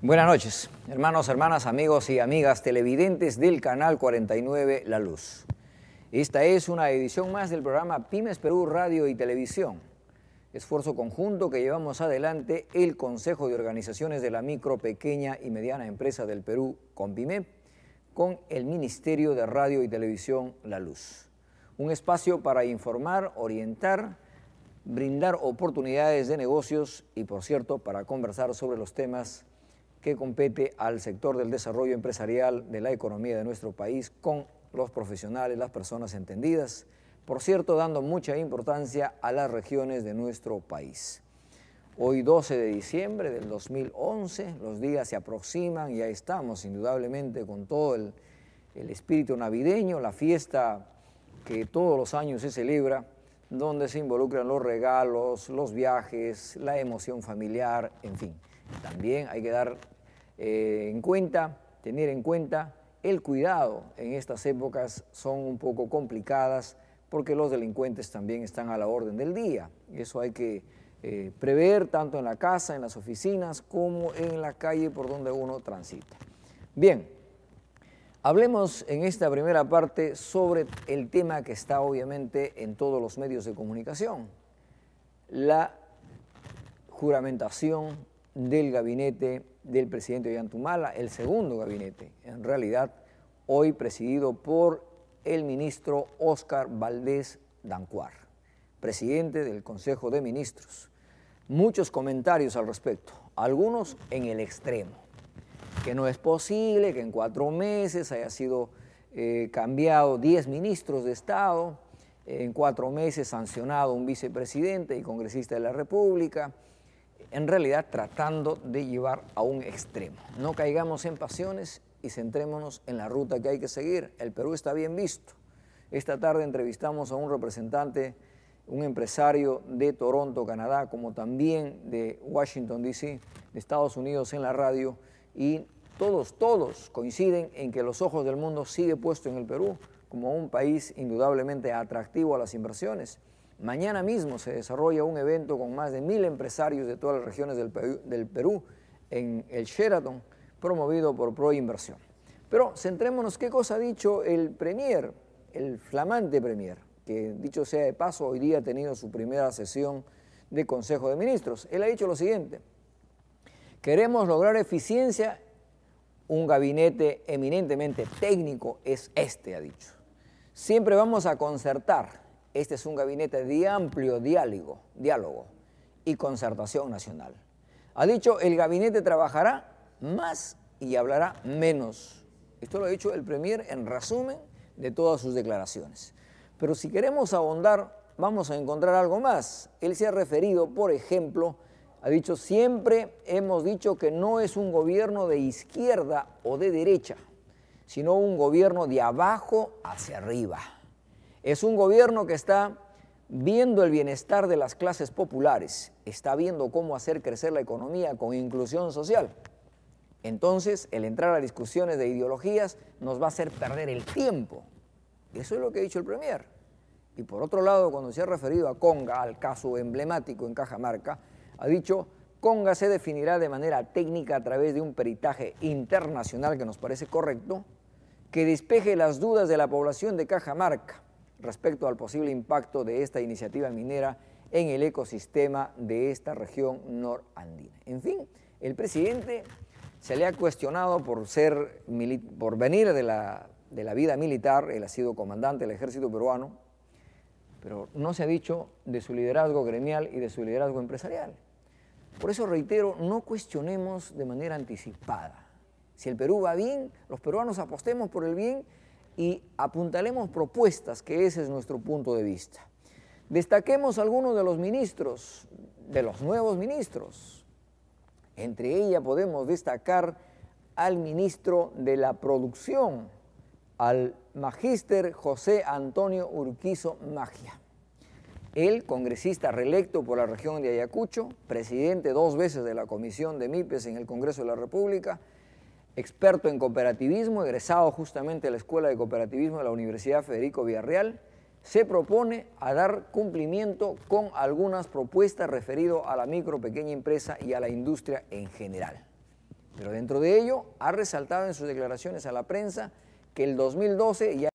Buenas noches, hermanos, hermanas, amigos y amigas televidentes del canal 49 La Luz. Esta es una edición más del programa Pymes Perú Radio y Televisión, esfuerzo conjunto que llevamos adelante el Consejo de Organizaciones de la Micro, Pequeña y Mediana Empresa del Perú, con Pyme, con el Ministerio de Radio y Televisión La Luz. Un espacio para informar, orientar, brindar oportunidades de negocios y, por cierto, para conversar sobre los temas que compete al sector del desarrollo empresarial de la economía de nuestro país con los profesionales, las personas entendidas, por cierto, dando mucha importancia a las regiones de nuestro país. Hoy 12 de diciembre del 2011, los días se aproximan, ya estamos indudablemente con todo el, el espíritu navideño, la fiesta que todos los años se celebra, donde se involucran los regalos, los viajes, la emoción familiar, en fin. También hay que dar eh, en cuenta, tener en cuenta el cuidado en estas épocas son un poco complicadas porque los delincuentes también están a la orden del día. Eso hay que eh, prever tanto en la casa, en las oficinas, como en la calle por donde uno transita. Bien, hablemos en esta primera parte sobre el tema que está obviamente en todos los medios de comunicación, la juramentación del gabinete del presidente Ollantumala, el segundo gabinete, en realidad hoy presidido por el ministro Óscar Valdés Dancuar, presidente del Consejo de Ministros. Muchos comentarios al respecto, algunos en el extremo, que no es posible que en cuatro meses haya sido eh, cambiado diez ministros de Estado, en cuatro meses sancionado un vicepresidente y congresista de la República, en realidad tratando de llevar a un extremo. No caigamos en pasiones y centrémonos en la ruta que hay que seguir. El Perú está bien visto. Esta tarde entrevistamos a un representante, un empresario de Toronto, Canadá, como también de Washington, D.C., de Estados Unidos en la radio, y todos, todos coinciden en que los ojos del mundo sigue puesto en el Perú como un país indudablemente atractivo a las inversiones. Mañana mismo se desarrolla un evento con más de mil empresarios de todas las regiones del Perú, en el Sheraton, promovido por Proinversión. Pero centrémonos qué cosa ha dicho el Premier, el flamante Premier, que dicho sea de paso, hoy día ha tenido su primera sesión de Consejo de Ministros. Él ha dicho lo siguiente, queremos lograr eficiencia, un gabinete eminentemente técnico es este, ha dicho. Siempre vamos a concertar este es un gabinete de amplio diálogo, diálogo y concertación nacional. Ha dicho, el gabinete trabajará más y hablará menos. Esto lo ha dicho el Premier en resumen de todas sus declaraciones. Pero si queremos ahondar, vamos a encontrar algo más. Él se ha referido, por ejemplo, ha dicho, siempre hemos dicho que no es un gobierno de izquierda o de derecha, sino un gobierno de abajo hacia arriba. Es un gobierno que está viendo el bienestar de las clases populares, está viendo cómo hacer crecer la economía con inclusión social. Entonces, el entrar a discusiones de ideologías nos va a hacer perder el tiempo. Eso es lo que ha dicho el Premier. Y por otro lado, cuando se ha referido a Conga, al caso emblemático en Cajamarca, ha dicho, Conga se definirá de manera técnica a través de un peritaje internacional que nos parece correcto, que despeje las dudas de la población de Cajamarca respecto al posible impacto de esta iniciativa minera en el ecosistema de esta región norandina. En fin, el presidente se le ha cuestionado por, ser, por venir de la, de la vida militar, él ha sido comandante del ejército peruano, pero no se ha dicho de su liderazgo gremial y de su liderazgo empresarial. Por eso reitero, no cuestionemos de manera anticipada. Si el Perú va bien, los peruanos apostemos por el bien y apuntaremos propuestas, que ese es nuestro punto de vista. Destaquemos algunos de los ministros, de los nuevos ministros. Entre ella podemos destacar al ministro de la Producción, al magíster José Antonio Urquizo Magia. El congresista reelecto por la región de Ayacucho, presidente dos veces de la Comisión de MIPES en el Congreso de la República, experto en cooperativismo, egresado justamente de la Escuela de Cooperativismo de la Universidad Federico Villarreal, se propone a dar cumplimiento con algunas propuestas referidas a la micro, pequeña empresa y a la industria en general. Pero dentro de ello, ha resaltado en sus declaraciones a la prensa que el 2012 ya